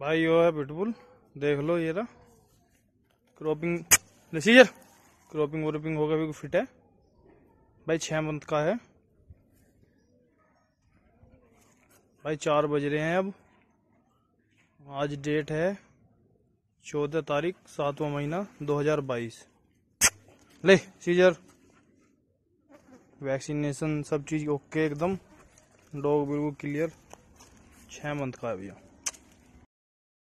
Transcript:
भाई यो है पिटबुल देख लो ये रहा क्रॉपिंग नसीजर क्रॉपिंग व्रोपिंग होगा भी फिट है भाई छः मंथ का है भाई चार बज रहे हैं अब आज डेट है चौदह तारीख सातवां महीना 2022 ले सीजर वैक्सीनेशन सब चीज़ ओके एकदम डॉग बिल्कुल क्लियर छः मंथ का है भैया